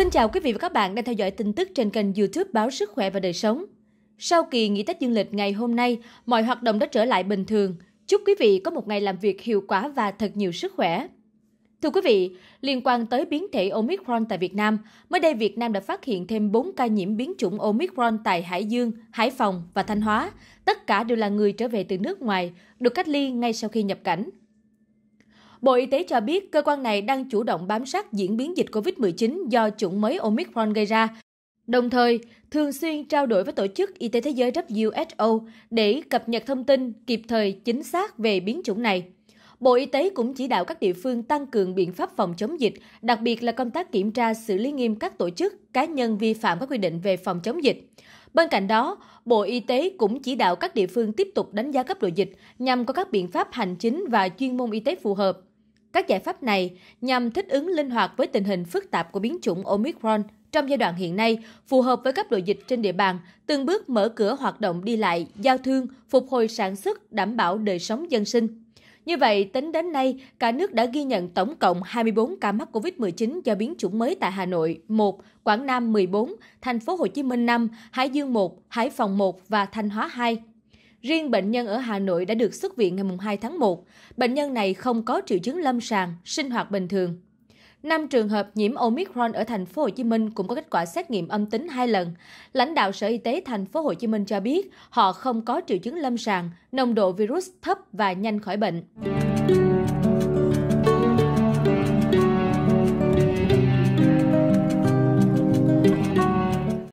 Xin chào quý vị và các bạn đang theo dõi tin tức trên kênh YouTube báo Sức khỏe và đời sống. Sau kỳ nghỉ Tết Dương lịch ngày hôm nay, mọi hoạt động đã trở lại bình thường. Chúc quý vị có một ngày làm việc hiệu quả và thật nhiều sức khỏe. Thưa quý vị, liên quan tới biến thể Omicron tại Việt Nam, mới đây Việt Nam đã phát hiện thêm 4 ca nhiễm biến chủng Omicron tại Hải Dương, Hải Phòng và Thanh Hóa. Tất cả đều là người trở về từ nước ngoài, được cách ly ngay sau khi nhập cảnh. Bộ Y tế cho biết cơ quan này đang chủ động bám sát diễn biến dịch COVID 19 do chủng mới Omicron gây ra, đồng thời thường xuyên trao đổi với Tổ chức Y tế Thế giới WHO để cập nhật thông tin kịp thời chính xác về biến chủng này. Bộ Y tế cũng chỉ đạo các địa phương tăng cường biện pháp phòng chống dịch, đặc biệt là công tác kiểm tra xử lý nghiêm các tổ chức, cá nhân vi phạm các quy định về phòng chống dịch. Bên cạnh đó, Bộ Y tế cũng chỉ đạo các địa phương tiếp tục đánh giá cấp độ dịch nhằm có các biện pháp hành chính và chuyên môn y tế phù hợp, các giải pháp này nhằm thích ứng linh hoạt với tình hình phức tạp của biến chủng Omicron trong giai đoạn hiện nay, phù hợp với cấp độ dịch trên địa bàn, từng bước mở cửa hoạt động đi lại, giao thương, phục hồi sản xuất, đảm bảo đời sống dân sinh. Như vậy, tính đến nay, cả nước đã ghi nhận tổng cộng 24 ca mắc COVID-19 do biến chủng mới tại Hà Nội 1, Quảng Nam 14, Thành phố Hồ Chí Minh 5, Hải Dương 1, Hải Phòng 1 và Thanh Hóa 2. Riêng bệnh nhân ở Hà Nội đã được xuất viện ngày 2 tháng 1. Bệnh nhân này không có triệu chứng lâm sàng, sinh hoạt bình thường. 5 trường hợp nhiễm Omicron ở thành phố Hồ Chí Minh cũng có kết quả xét nghiệm âm tính 2 lần. Lãnh đạo Sở Y tế thành phố Hồ Chí Minh cho biết họ không có triệu chứng lâm sàng, nồng độ virus thấp và nhanh khỏi bệnh.